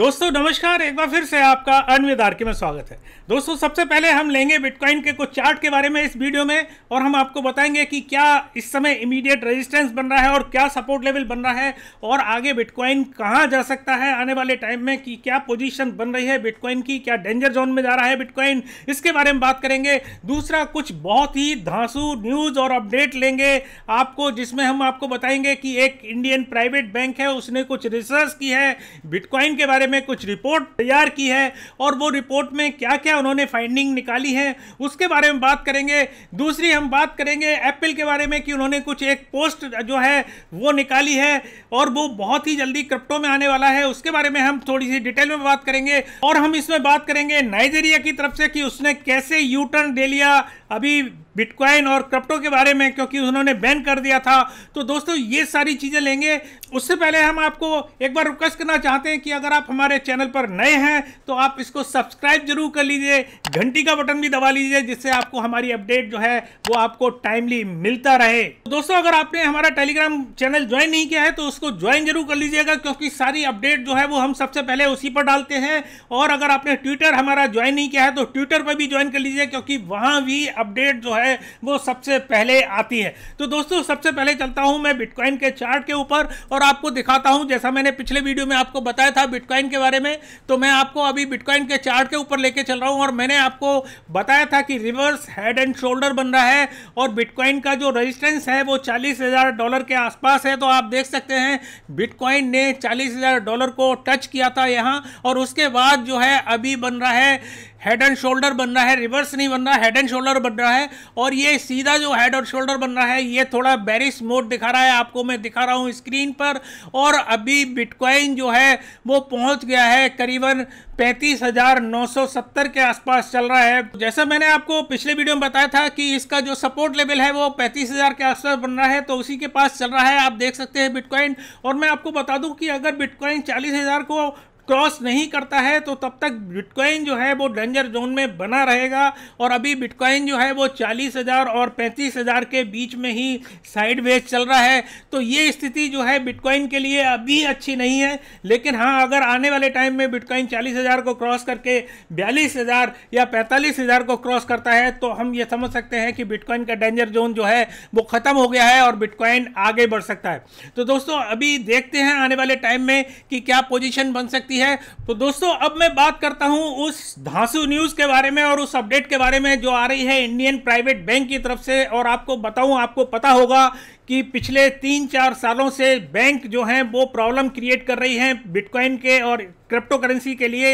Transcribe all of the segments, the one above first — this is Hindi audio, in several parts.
दोस्तों नमस्कार एक बार फिर से आपका के में स्वागत है दोस्तों सबसे पहले हम लेंगे बिटकॉइन के कुछ चार्ट के बारे में इस वीडियो में और हम आपको बताएंगे कि क्या इस समय इमीडिएट रेजिस्टेंस बन रहा है और क्या सपोर्ट लेवल बन रहा है और आगे बिटकॉइन कहाँ जा सकता है आने वाले टाइम में कि क्या पोजिशन बन रही है बिटकॉइन की क्या डेंजर जोन में जा रहा है बिटकॉइन इसके बारे में बात करेंगे दूसरा कुछ बहुत ही धांसू न्यूज़ और अपडेट लेंगे आपको जिसमें हम आपको बताएंगे कि एक इंडियन प्राइवेट बैंक है उसने कुछ रिसर्च की है बिटकॉइन के बारे में कुछ रिपोर्ट तैयार की है और वो रिपोर्ट में क्या क्या उन्होंने फाइंडिंग निकाली है उसके बारे में बात करेंगे दूसरी हम बात करेंगे एप्पल के बारे में कि उन्होंने कुछ एक पोस्ट जो है वो निकाली है और वो बहुत ही जल्दी क्रिप्टो में आने वाला है उसके बारे में हम थोड़ी सी डिटेल में बात करेंगे और हम इसमें बात करेंगे नाइजेरिया की तरफ से कि उसने कैसे यू टर्न दे लिया अभी बिटकॉइन और क्रिप्टो के बारे में क्योंकि उन्होंने बैन कर दिया था तो दोस्तों ये सारी चीज़ें लेंगे उससे पहले हम आपको एक बार रिक्वेस्ट करना चाहते हैं कि अगर आप हमारे चैनल पर नए हैं तो आप इसको सब्सक्राइब जरूर कर लीजिए घंटी का बटन भी दबा लीजिए जिससे आपको हमारी अपडेट जो है वो आपको टाइमली मिलता रहे तो दोस्तों अगर आपने हमारा टेलीग्राम चैनल ज्वाइन नहीं किया है तो उसको ज्वाइन जरूर कर लीजिएगा क्योंकि सारी अपडेट जो है वो हम सबसे पहले उसी पर डालते हैं और अगर आपने ट्विटर हमारा ज्वाइन नहीं किया है तो ट्विटर पर भी ज्वाइन कर लीजिए क्योंकि वहाँ भी अपडेट जो है है वो सबसे पहले आती है तो दोस्तों सबसे पहले चलता हूं मैं बिटकॉइन के चार्ट के ऊपर और आपको दिखाता हूं जैसा मैंने पिछले वीडियो में आपको बताया था बिटकॉइन के बारे में तो मैं आपको अभी बिटकॉइन के चार्ट के ऊपर लेके चल रहा हूं और मैंने आपको बताया था कि रिवर्स हेड एंड शोल्डर बन रहा है और बिटकॉइन का जो रजिस्टेंस है वो चालीस डॉलर के आसपास है तो आप देख सकते हैं बिटकॉइन ने चालीस डॉलर को टच किया था यहाँ और उसके बाद जो है अभी बन रहा है हेड एंड शोल्डर बन रहा है रिवर्स नहीं बन रहा हेड एंड शोल्डर बन रहा है और ये सीधा जो हेड और शोल्डर बन रहा है ये थोड़ा बैरिस मोड दिखा रहा है आपको मैं दिखा रहा हूँ स्क्रीन पर और अभी बिटकॉइन जो है वो पहुँच गया है करीबन पैंतीस हज़ार नौ सौ सत्तर के आसपास चल रहा है जैसा मैंने आपको पिछले वीडियो में बताया था कि इसका जो सपोर्ट लेवल है वो पैंतीस हज़ार के आसपास बन रहा है तो उसी के पास चल रहा है आप देख सकते हैं बिटकॉइन और मैं आपको बता दूं कि अगर बिटकॉइन चालीस हज़ार को क्रॉस नहीं करता है तो तब तक बिटकॉइन जो है वो डेंजर जोन में बना रहेगा और अभी बिटकॉइन जो है वो चालीस हज़ार और पैंतीस हज़ार के बीच में ही साइड वेज चल रहा है तो ये स्थिति जो है बिटकॉइन के लिए अभी अच्छी नहीं है लेकिन हाँ अगर आने वाले टाइम में बिटकॉइन चालीस हज़ार को क्रॉस करके बयालीस हज़ार या पैंतालीस हज़ार को क्रॉस करता है तो हम ये समझ सकते हैं कि बिटकॉइन का डेंजर जोन जो है वो ख़त्म हो गया है और बिटकॉइन आगे बढ़ सकता है तो दोस्तों अभी देखते हैं आने वाले टाइम में कि क्या पोजिशन बन सकती है है तो दोस्तों अब मैं बात करता हूं उस धांसू न्यूज़ के बारे में और उस अपडेट के बारे में जो आ रही है इंडियन प्राइवेट बैंक की तरफ से और आपको बताऊं आपको पता होगा कि पिछले तीन चार सालों से बैंक जो हैं वो प्रॉब्लम क्रिएट कर रही हैं बिटकॉइन के और क्रिप्टो करेंसी के लिए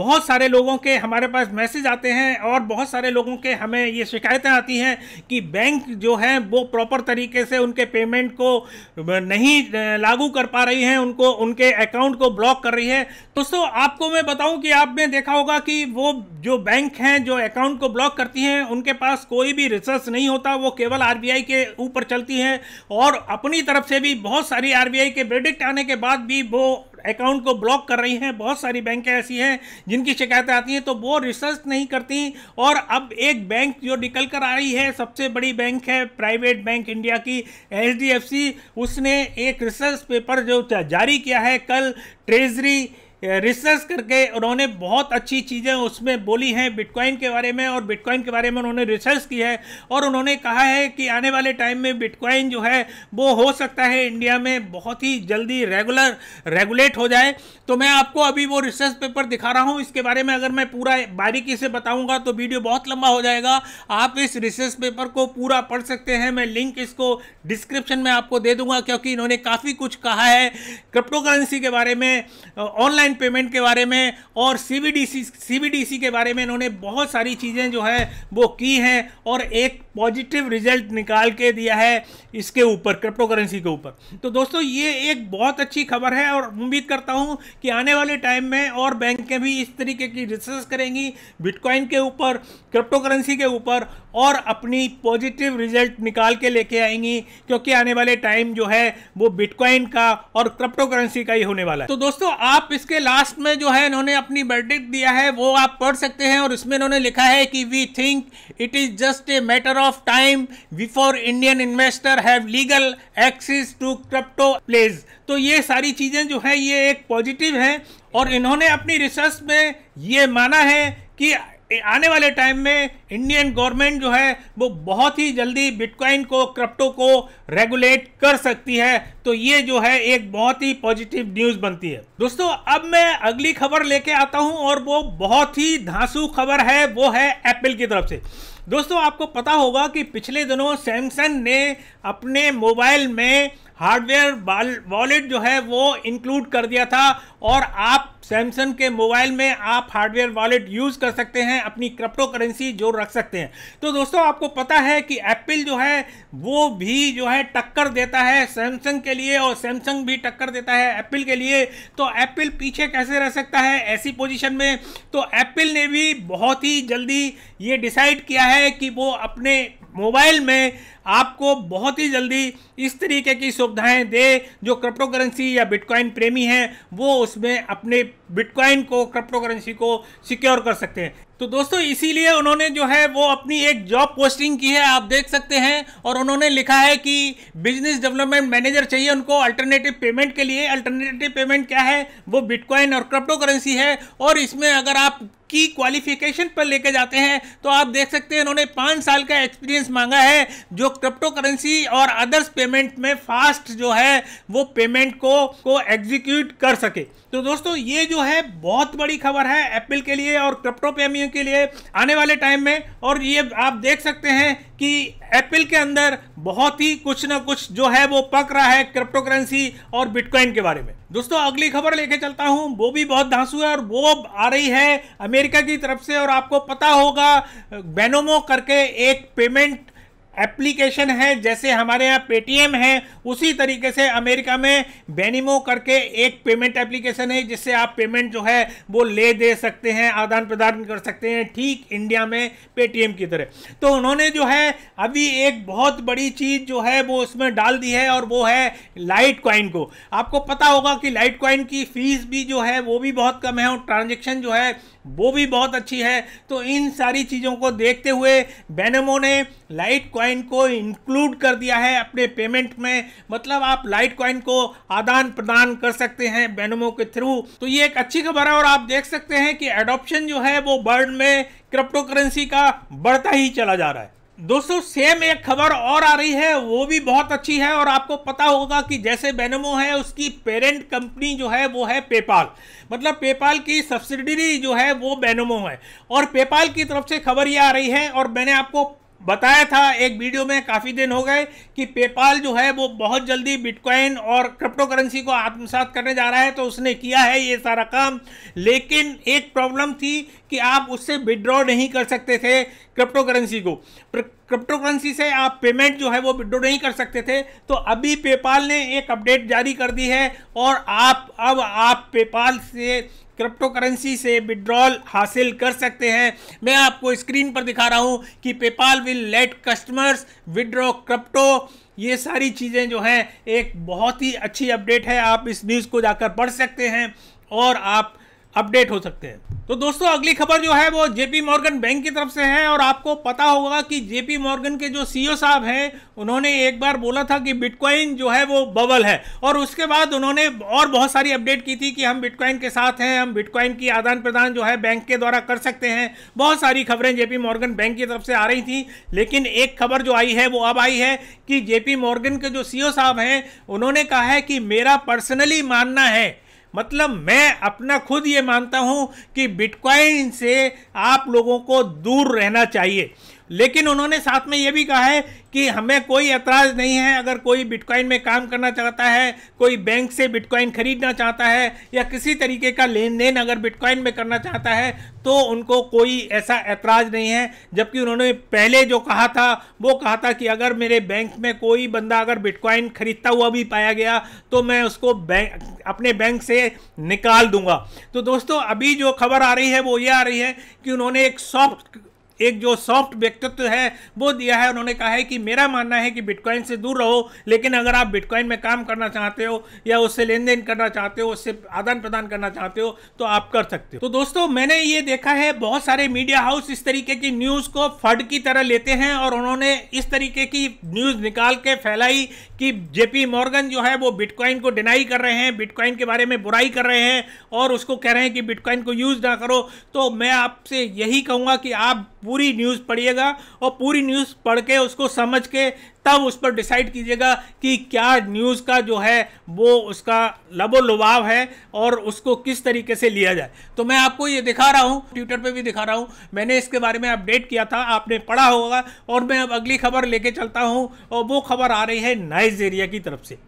बहुत सारे लोगों के हमारे पास मैसेज आते हैं और बहुत सारे लोगों के हमें ये शिकायतें आती हैं कि बैंक जो हैं वो प्रॉपर तरीके से उनके पेमेंट को नहीं लागू कर पा रही हैं उनको उनके अकाउंट को ब्लॉक कर रही है दोस्तों आपको मैं बताऊं कि आपने देखा होगा कि वो जो बैंक हैं जो अकाउंट को ब्लॉक करती हैं उनके पास कोई भी रिसर्च नहीं होता वो केवल आर के ऊपर चलती हैं और अपनी तरफ से भी बहुत सारी आर के प्रेडिक्ट आने के बाद भी वो अकाउंट को ब्लॉक कर रही हैं बहुत सारी बैंकें ऐसी हैं जिनकी शिकायतें आती हैं तो वो रिसर्च नहीं करती और अब एक बैंक जो निकल कर आ रही है सबसे बड़ी बैंक है प्राइवेट बैंक इंडिया की एच उसने एक रिसर्च पेपर जो जारी किया है कल ट्रेजरी रिसर्च करके उन्होंने बहुत अच्छी चीज़ें उसमें बोली हैं बिटकॉइन के बारे में और बिटकॉइन के बारे में उन्होंने रिसर्च की है और उन्होंने कहा है कि आने वाले टाइम में बिटकॉइन जो है वो हो सकता है इंडिया में बहुत ही जल्दी रेगुलर रेगुलेट हो जाए तो मैं आपको अभी वो रिसर्च पेपर दिखा रहा हूँ इसके बारे में अगर मैं पूरा बारीकी से बताऊँगा तो वीडियो बहुत लंबा हो जाएगा आप इस रिसर्च पेपर को पूरा पढ़ सकते हैं मैं लिंक इसको डिस्क्रिप्शन में आपको दे दूंगा क्योंकि इन्होंने काफ़ी कुछ कहा है क्रिप्टो करेंसी के बारे में ऑनलाइन ऑनलाइन पेमेंट के बारे में और सीबीडीसी सीबीडीसी के बारे में इन्होंने बहुत सारी चीज़ें जो है वो की हैं और एक पॉजिटिव रिजल्ट निकाल के दिया है इसके ऊपर क्रिप्टो करेंसी के ऊपर तो दोस्तों ये एक बहुत अच्छी खबर है और उम्मीद करता हूँ कि आने वाले टाइम में और बैंकें भी इस तरीके की रिसर्च करेंगी बिटकॉइन के ऊपर क्रिप्टो करेंसी के ऊपर और अपनी पॉजिटिव रिजल्ट निकाल के लेके आएंगी क्योंकि आने वाले टाइम जो है वो बिटकॉइन का और क्रिप्टो करेंसी का ही होने वाला है तो दोस्तों आप इसके लास्ट में जो है इन्होंने अपनी बर्थडे दिया है वो आप पढ़ सकते हैं और इसमें इन्होंने लिखा है कि we think it is just a matter of time before Indian investor have legal access to crypto pledge तो ये सारी चीज़ें जो है ये एक पॉजिटिव हैं और इन्होंने अपनी रिसर्च में ये माना है कि आने वाले टाइम में इंडियन गवर्नमेंट जो है वो बहुत ही जल्दी बिटकॉइन को क्रिप्टो को रेगुलेट कर सकती है तो ये जो है एक बहुत ही पॉजिटिव न्यूज़ बनती है दोस्तों अब मैं अगली खबर लेके आता हूँ और वो बहुत ही धांसू खबर है वो है एप्पल की तरफ से दोस्तों आपको पता होगा कि पिछले दिनों सैमसंग ने अपने मोबाइल में हार्डवेयर वॉलेट जो है वो इंक्लूड कर दिया था और आप सैमसंग के मोबाइल में आप हार्डवेयर वॉलेट यूज़ कर सकते हैं अपनी क्रिप्टो करेंसी जो रख सकते हैं तो दोस्तों आपको पता है कि एप्पल जो है वो भी जो है टक्कर देता है सैमसंग के लिए और सैमसंग भी टक्कर देता है एप्पल के लिए तो एप्पल पीछे कैसे रह सकता है ऐसी पोजिशन में तो एप्पल ने भी बहुत ही जल्दी ये डिसाइड किया है कि वो अपने मोबाइल में आपको बहुत ही जल्दी इस तरीके की सुविधाएं दे जो क्रिप्टो करेंसी या बिटकॉइन प्रेमी हैं वो उसमें अपने बिटकॉइन को क्रिप्टो करेंसी को सिक्योर कर सकते हैं तो दोस्तों इसीलिए उन्होंने जो है वो अपनी एक जॉब पोस्टिंग की है आप देख सकते हैं और उन्होंने लिखा है कि बिजनेस डेवलपमेंट मैनेजर चाहिए उनको अल्टरनेटिव पेमेंट के लिए अल्टरनेटिव पेमेंट क्या है वो बिटकॉइन और क्रिप्टो करेंसी है और इसमें अगर आप की क्वालिफिकेशन पर लेके जाते हैं तो आप देख सकते हैं उन्होंने पाँच साल का एक्सपीरियंस मांगा है जो क्रिप्टो करेंसी और अदर्स पेमेंट में फास्ट जो है वो पेमेंट को को एग्जीक्यूट कर सके तो दोस्तों ये जो है बहुत बड़ी खबर है एप्पल के लिए और क्रिप्टो पेमेंट कंपनियों के लिए आने वाले टाइम में और ये आप देख सकते हैं कि एप्पल के अंदर बहुत ही कुछ ना कुछ जो है वो पक रहा है क्रिप्टो करेंसी और बिटकॉइन के बारे में दोस्तों अगली खबर लेके चलता हूं वो भी बहुत धांसू है और वो आ रही है अमेरिका की तरफ से और आपको पता होगा बेनोमो करके एक पेमेंट एप्लीकेशन है जैसे हमारे यहाँ पेटीएम है उसी तरीके से अमेरिका में बेनिमो करके एक पेमेंट एप्लीकेशन है जिससे आप पेमेंट जो है वो ले दे सकते हैं आदान प्रदान कर सकते हैं ठीक इंडिया में पेटीएम की तरह तो उन्होंने जो है अभी एक बहुत बड़ी चीज़ जो है वो उसमें डाल दी है और वो है लाइट क्वाइन को आपको पता होगा कि लाइट क्वाइन की फीस भी जो है वो भी बहुत कम है और ट्रांजेक्शन जो है वो भी बहुत अच्छी है तो इन सारी चीज़ों को देखते हुए बेनेमो ने लाइट क्वाइन कॉइन को इंक्लूड कर दिया है अपने पेमेंट में मतलब आप लाइट कॉइन को आदान प्रदान कर सकते हैं बैनमो के थ्रू तो ये एक अच्छी खबर है और आप देख सकते हैं कि एडॉप्शन जो है वो वर्ल्ड में क्रिप्टो करेंसी का बढ़ता ही चला जा रहा है दोस्तों सेम एक खबर और आ रही है वो भी बहुत अच्छी है और आपको पता होगा कि जैसे बेनमो है उसकी पेरेंट कंपनी जो है वो है पेपाल मतलब पेपाल की सब्सिडरी जो है वो बेनमो है और पेपाल की तरफ से खबर ये आ रही है और मैंने आपको बताया था एक वीडियो में काफ़ी दिन हो गए कि पेपाल जो है वो बहुत जल्दी बिटकॉइन और क्रिप्टो करेंसी को आत्मसात करने जा रहा है तो उसने किया है ये सारा काम लेकिन एक प्रॉब्लम थी कि आप उससे विड्रॉ नहीं कर सकते थे क्रिप्टो करेंसी को क्रिप्टो करेंसी से आप पेमेंट जो है वो विड्रॉ नहीं कर सकते थे तो अभी पेपाल ने एक अपडेट जारी कर दी है और आप अब आप पेपाल से क्रिप्टो करेंसी से विड्रॉल हासिल कर सकते हैं मैं आपको स्क्रीन पर दिखा रहा हूँ कि PayPal will let customers withdraw crypto ये सारी चीज़ें जो हैं एक बहुत ही अच्छी अपडेट है आप इस न्यूज़ को जाकर पढ़ सकते हैं और आप अपडेट हो सकते हैं तो दोस्तों अगली खबर जो है वो जेपी मॉर्गन बैंक की तरफ से है और आपको पता होगा कि जेपी मॉर्गन के जो सीईओ e साहब हैं उन्होंने एक बार बोला था कि बिटकॉइन जो है वो बबल है और उसके बाद उन्होंने और बहुत सारी अपडेट की थी कि हम बिटकॉइन के साथ हैं हम बिटकॉइन की आदान प्रदान जो है बैंक के द्वारा कर सकते हैं बहुत सारी खबरें जेपी मॉर्गन बैंक की तरफ से आ रही थी लेकिन एक खबर जो आई है वो अब आई है कि जेपी मॉर्गन के जो सी e साहब हैं उन्होंने कहा है कि मेरा पर्सनली मानना है मतलब मैं अपना खुद ये मानता हूँ कि बिटकॉइन से आप लोगों को दूर रहना चाहिए लेकिन उन्होंने साथ में ये भी कहा है कि हमें कोई एतराज़ नहीं है अगर कोई बिटकॉइन में काम करना चाहता है कोई बैंक से बिटकॉइन खरीदना चाहता है या किसी तरीके का लेन देन अगर बिटकॉइन में करना चाहता है तो उनको कोई ऐसा एतराज़ नहीं है जबकि उन्होंने पहले जो कहा था वो कहा था कि अगर मेरे बैंक में कोई बंदा अगर बिटकॉइन खरीदता हुआ भी पाया गया तो मैं उसको बैंक अपने बैंक से निकाल दूंगा तो दोस्तों अभी जो खबर आ रही है वो ये आ रही है कि उन्होंने एक सॉफ्ट एक जो सॉफ्ट व्यक्तित्व है वो दिया है उन्होंने कहा है कि मेरा मानना है कि बिटकॉइन से दूर रहो लेकिन अगर आप बिटकॉइन में काम करना चाहते हो या उससे लेन देन करना चाहते हो उससे आदान प्रदान करना चाहते हो तो आप कर सकते हो तो दोस्तों मैंने ये देखा है बहुत सारे मीडिया हाउस इस तरीके की न्यूज को फड की तरह लेते हैं और उन्होंने इस तरीके की न्यूज निकाल के फैलाई कि जेपी मॉर्गन जो है वो बिटकॉइन को डिनाई कर रहे हैं बिटकॉइन के बारे में बुराई कर रहे हैं और उसको कह रहे हैं कि बिटकॉइन को यूज ना करो तो मैं आपसे यही कहूंगा कि आप पूरी न्यूज़ पढ़िएगा और पूरी न्यूज़ पढ़ के उसको समझ के तब उस पर डिसाइड कीजिएगा कि क्या न्यूज़ का जो है वो उसका लबो लुभाव है और उसको किस तरीके से लिया जाए तो मैं आपको ये दिखा रहा हूँ ट्विटर पे भी दिखा रहा हूँ मैंने इसके बारे में अपडेट किया था आपने पढ़ा होगा और मैं अब अगली खबर लेके चलता हूँ और वो खबर आ रही है नाइजेरिया की तरफ से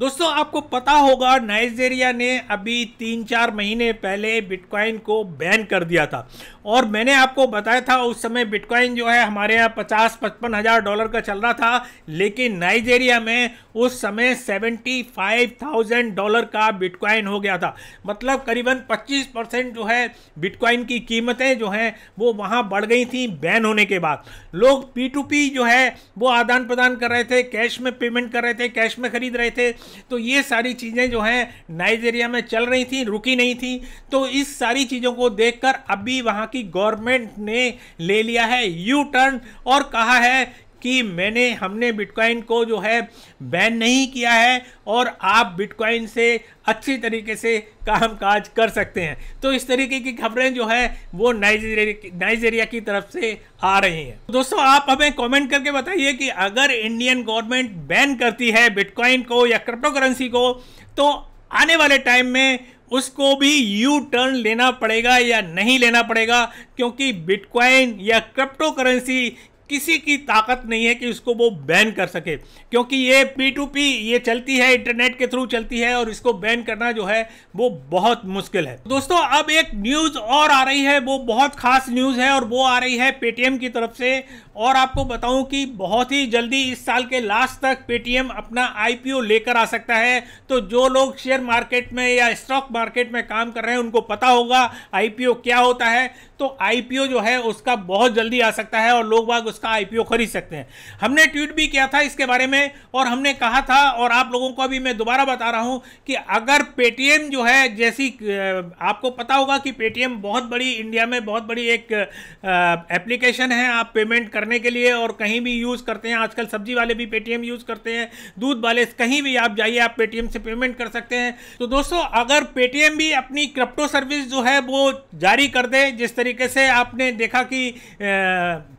दोस्तों आपको पता होगा नाइजेरिया ने अभी तीन चार महीने पहले बिटकॉइन को बैन कर दिया था और मैंने आपको बताया था उस समय बिटकॉइन जो है हमारे यहाँ पचास पचपन हज़ार डॉलर का चल रहा था लेकिन नाइजेरिया में उस समय सेवेंटी फाइव थाउजेंड डॉलर का बिटकॉइन हो गया था मतलब करीबन पच्चीस परसेंट जो है बिटकॉइन की कीमतें जो हैं वो वहाँ बढ़ गई थी बैन होने के बाद लोग पी टू पी जो है वो आदान प्रदान कर रहे थे कैश में पेमेंट कर रहे थे कैश में खरीद रहे थे तो ये सारी चीज़ें जो हैं नाइजेरिया में चल रही थी रुकी नहीं थी तो इस सारी चीज़ों को देखकर अभी वहाँ की गवर्नमेंट ने ले लिया है यू टर्न और कहा है कि मैंने हमने बिटकॉइन को जो है बैन नहीं किया है और आप बिटकॉइन से अच्छी तरीके से काम काज कर सकते हैं तो इस तरीके की खबरें जो है वो नाइजीरिया नाइजीरिया की तरफ से आ रही हैं तो दोस्तों आप हमें कमेंट करके बताइए कि अगर इंडियन गवर्नमेंट बैन करती है बिटकॉइन को या क्रिप्टो करेंसी को तो आने वाले टाइम में उसको भी यू टर्न लेना पड़ेगा या नहीं लेना पड़ेगा क्योंकि बिटकॉइन या क्रिप्टो करेंसी किसी की ताकत नहीं है कि उसको वो बैन कर सके क्योंकि ये पी टू पी ये चलती है इंटरनेट के थ्रू चलती है और इसको बैन करना जो है वो बहुत मुश्किल है दोस्तों अब एक न्यूज़ और आ रही है वो बहुत खास न्यूज़ है और वो आ रही है पेटीएम की तरफ से और आपको बताऊं कि बहुत ही जल्दी इस साल के लास्ट तक पेटीएम अपना आईपीओ लेकर आ सकता है तो जो लोग शेयर मार्केट में या स्टॉक मार्केट में काम कर रहे हैं उनको पता होगा आईपीओ क्या होता है तो आईपीओ जो है उसका बहुत जल्दी आ सकता है और लोग बाग उसका आईपीओ खरीद सकते हैं हमने ट्वीट भी किया था इसके बारे में और हमने कहा था और आप लोगों को अभी मैं दोबारा बता रहा हूँ कि अगर पेटीएम जो है जैसी आपको पता होगा कि पेटीएम बहुत बड़ी इंडिया में बहुत बड़ी एक एप्लीकेशन है आप पेमेंट करने करने के लिए और कहीं भी यूज़ करते हैं आजकल सब्जी वाले भी पेटीएम यूज़ करते हैं दूध वाले कहीं भी आप जाइए आप पेटीएम से पेमेंट कर सकते हैं तो दोस्तों अगर पेटीएम भी अपनी क्रिप्टो सर्विस जो है वो जारी कर दे जिस तरीके से आपने देखा कि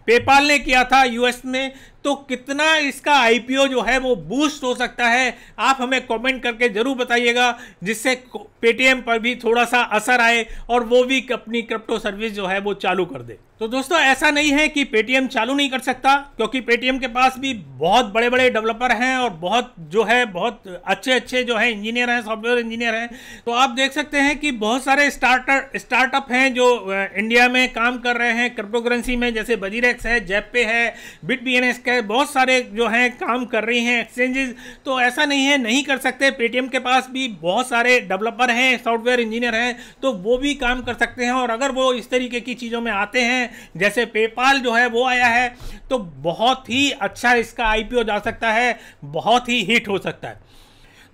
पेपाल ने किया था यूएस में तो कितना इसका आईपीओ जो है वो बूस्ट हो सकता है आप हमें कमेंट करके ज़रूर बताइएगा जिससे पेटीएम पर भी थोड़ा सा असर आए और वो भी अपनी क्रिप्टो सर्विस जो है वो चालू कर दे तो दोस्तों ऐसा नहीं है कि पेटीएम चालू नहीं कर सकता क्योंकि पेटीएम के पास भी बहुत बड़े बड़े डेवलपर हैं और बहुत जो है बहुत अच्छे अच्छे जो है इंजीनियर हैं सॉफ्टवेयर इंजीनियर हैं तो आप देख सकते हैं कि बहुत सारे स्टार्टर स्टार्टअप हैं जो इंडिया में काम कर रहे हैं क्रिप्टोकरेंसी में जैसे बजीरेक्स है जेपे है बिट बी है बहुत सारे जो हैं काम कर रही हैं एक्सचेंजेस तो ऐसा नहीं है नहीं कर सकते पेटीएम के पास भी बहुत सारे डेवलपर हैं सॉफ्टवेयर इंजीनियर हैं तो वो भी काम कर सकते हैं और अगर वो इस तरीके की चीज़ों में आते हैं जैसे पेपाल जो है वो आया है तो बहुत ही अच्छा इसका आईपीओ जा सकता है बहुत ही हिट हो सकता है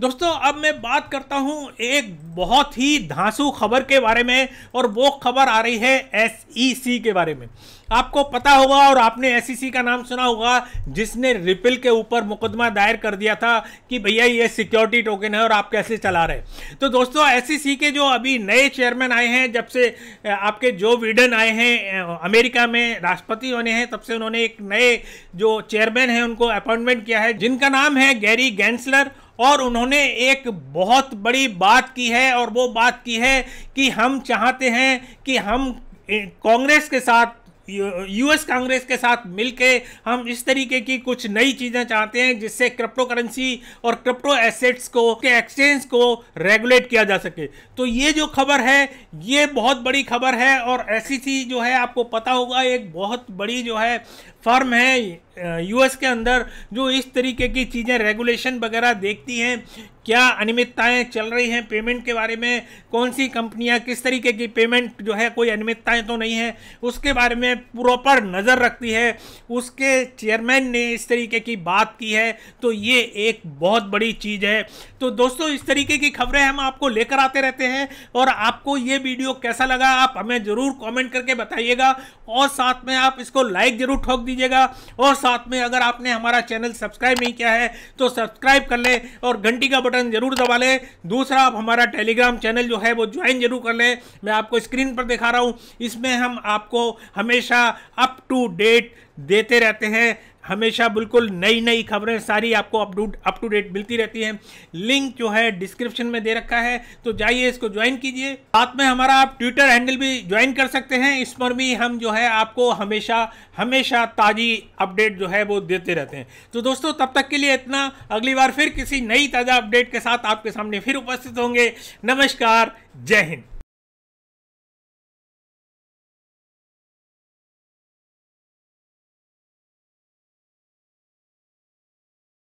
दोस्तों अब मैं बात करता हूं एक बहुत ही धांसू खबर के बारे में और वो खबर आ रही है एस e के बारे में आपको पता होगा और आपने एससीसी e का नाम सुना होगा जिसने रिपिल के ऊपर मुकदमा दायर कर दिया था कि भैया ये सिक्योरिटी टोकन है और आप कैसे चला रहे तो दोस्तों एससीसी e के जो अभी नए चेयरमैन आए हैं जब से आपके जो विडन आए हैं अमेरिका में राष्ट्रपति होने हैं तब से उन्होंने एक नए जो चेयरमैन हैं उनको अपॉइंटमेंट किया है जिनका नाम है गैरी गैंसलर और उन्होंने एक बहुत बड़ी बात की है और वो बात की है कि हम चाहते हैं कि हम कांग्रेस के साथ यूएस कांग्रेस के साथ मिलके हम इस तरीके की कुछ नई चीज़ें चाहते हैं जिससे क्रिप्टो करेंसी और क्रिप्टो एसेट्स को के एक्सचेंज को रेगुलेट किया जा सके तो ये जो खबर है ये बहुत बड़ी खबर है और ऐसी e जो है आपको पता होगा एक बहुत बड़ी जो है फर्म है यूएस के अंदर जो इस तरीके की चीज़ें रेगुलेशन वगैरह देखती हैं क्या अनियमितताएँ चल रही हैं पेमेंट के बारे में कौन सी कंपनियां किस तरीके की पेमेंट जो है कोई अनियमितताएँ तो नहीं है उसके बारे में प्रॉपर नज़र रखती है उसके चेयरमैन ने इस तरीके की बात की है तो ये एक बहुत बड़ी चीज़ है तो दोस्तों इस तरीके की खबरें हम आपको लेकर आते रहते हैं और आपको ये वीडियो कैसा लगा आप हमें ज़रूर कॉमेंट करके बताइएगा और साथ में आप इसको लाइक ज़रूर ठोक दीजिएगा और साथ में अगर आपने हमारा चैनल सब्सक्राइब नहीं किया है तो सब्सक्राइब कर लें और घंटी का बटन बटन जरूर दबा लें दूसरा आप हमारा टेलीग्राम चैनल जो है वो ज्वाइन जरूर कर लें मैं आपको स्क्रीन पर दिखा रहा हूँ इसमें हम आपको हमेशा अप टू डेट देते रहते हैं हमेशा बिल्कुल नई नई खबरें सारी आपको अपडूट अप टू डेट मिलती रहती हैं लिंक जो है डिस्क्रिप्शन में दे रखा है तो जाइए इसको ज्वाइन कीजिए साथ में हमारा आप ट्विटर हैंडल भी ज्वाइन कर सकते हैं इस पर भी हम जो है आपको हमेशा हमेशा ताज़ी अपडेट जो है वो देते रहते हैं तो दोस्तों तब तक के लिए इतना अगली बार फिर किसी नई ताज़ा अपडेट के साथ आपके सामने फिर उपस्थित होंगे नमस्कार जय हिंद